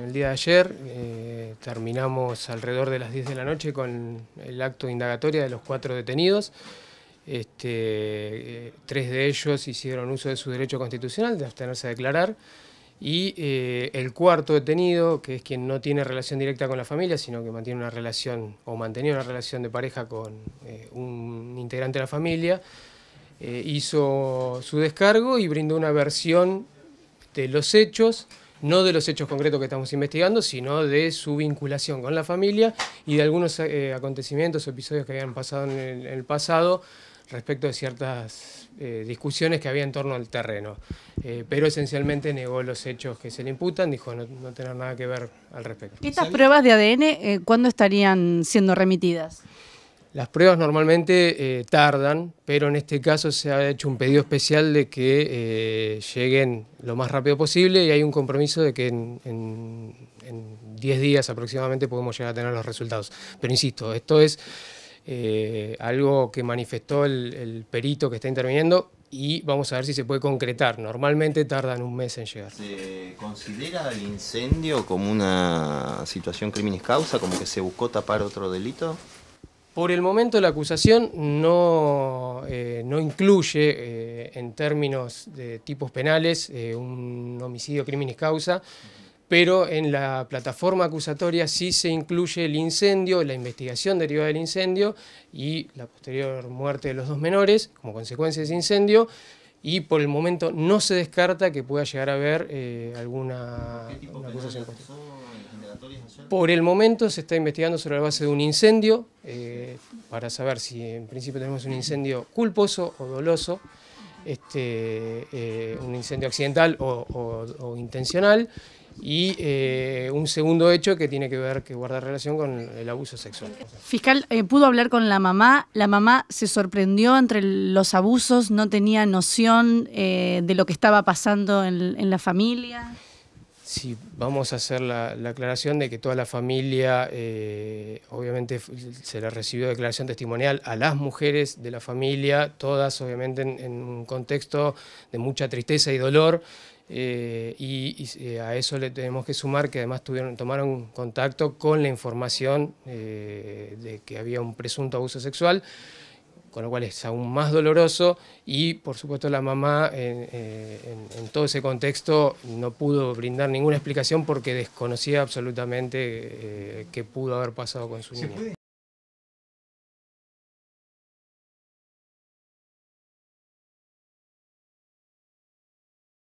el día de ayer eh, terminamos alrededor de las 10 de la noche con el acto de indagatoria de los cuatro detenidos. Este, eh, tres de ellos hicieron uso de su derecho constitucional de abstenerse a declarar y eh, el cuarto detenido, que es quien no tiene relación directa con la familia, sino que mantiene una relación o mantenía una relación de pareja con un integrante de la familia, hizo su descargo y brindó una versión de los hechos no de los hechos concretos que estamos investigando, sino de su vinculación con la familia y de algunos eh, acontecimientos o episodios que habían pasado en el, pasado respecto de ciertas eh, discusiones que había en torno al terreno. Eh, pero esencialmente negó los hechos que se le imputan, dijo no, tener nada que ver al respecto. ¿Estas pruebas de ADN cuándo estarían siendo remitidas? Las pruebas normalmente eh, tardan, pero en este caso se ha hecho un pedido especial de que eh, lleguen lo más rápido posible y hay un compromiso de que en 10 días aproximadamente podemos llegar a tener los resultados. Pero insisto, esto es eh, algo que manifestó el, perito que está interviniendo y vamos a ver si se puede concretar. Normalmente tardan un mes en llegar. ¿Se considera el incendio como una situación crímenes causa, como que se buscó tapar otro delito? Por el momento la acusación no, eh, no incluye eh, en términos de tipos penales eh, un homicidio criminis causa, pero en la plataforma acusatoria sí se incluye el incendio, la investigación derivada del incendio y la posterior muerte de los dos menores como consecuencia de ese incendio y por el momento no se descarta que pueda llegar a haber alguna, acusación. Por el momento se está investigando sobre la base de un incendio, eh, para saber si en principio tenemos un incendio culposo o doloso, este, eh, un incendio accidental o, intencional, y eh, un segundo hecho que tiene que ver, que guarda relación con el abuso sexual. Fiscal, pudo hablar con la mamá, la mamá se sorprendió entre los abusos, no tenía noción de lo que estaba pasando en, en la familia si vamos a hacer la, aclaración de que toda la familia, eh, obviamente se le recibió declaración testimonial a las mujeres de la familia, todas obviamente en, un contexto de mucha tristeza y dolor, eh, y, eh, a eso le tenemos que sumar que además tuvieron, tomaron contacto con la información de que había un presunto abuso sexual con lo cual es aún más doloroso y por supuesto la mamá en, eh, todo ese contexto no pudo brindar ninguna explicación porque desconocía absolutamente eh, qué pudo haber pasado con su niño.